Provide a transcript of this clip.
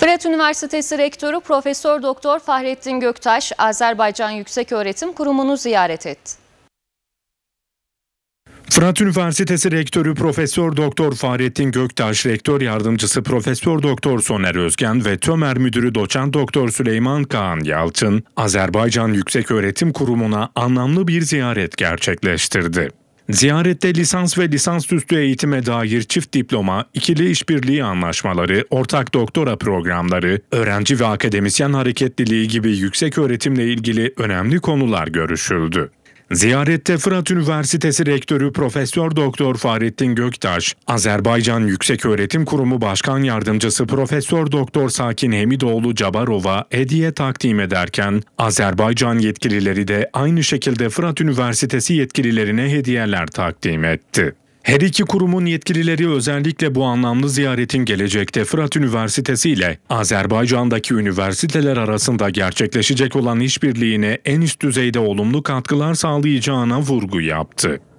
Fırat Üniversitesi Rektörü Profesör Doktor Fahrettin Göktaş, Azerbaycan Yükseköğretim Kurumu'nu ziyaret etti. Fırat Üniversitesi Rektörü Profesör Doktor Fahrettin Göktaş, Rektör Yardımcısı Profesör Doktor Soner Özgen ve Tömer Müdürü Doçent Doktor Süleyman Kaan Yalçın, Azerbaycan Yükseköğretim Kurumu'na anlamlı bir ziyaret gerçekleştirdi. Ziyarette lisans ve lisans üstü eğitime dair çift diploma, ikili işbirliği anlaşmaları, ortak doktora programları, öğrenci ve akademisyen hareketliliği gibi yüksek öğretimle ilgili önemli konular görüşüldü. Ziyarette Fırat Üniversitesi Rektörü Profesör Doktor Fahrettin Göktaş, Azerbaycan Yükseköğretim Kurumu Başkan Yardımcısı Profesör Doktor Sakin Hemidoğlu Cabarova hediye takdim ederken, Azerbaycan yetkilileri de aynı şekilde Fırat Üniversitesi yetkililerine hediyeler takdim etti. Her iki kurumun yetkilileri özellikle bu anlamlı ziyaretin gelecekte Fırat Üniversitesi ile Azerbaycan'daki üniversiteler arasında gerçekleşecek olan işbirliğine en üst düzeyde olumlu katkılar sağlayacağına vurgu yaptı.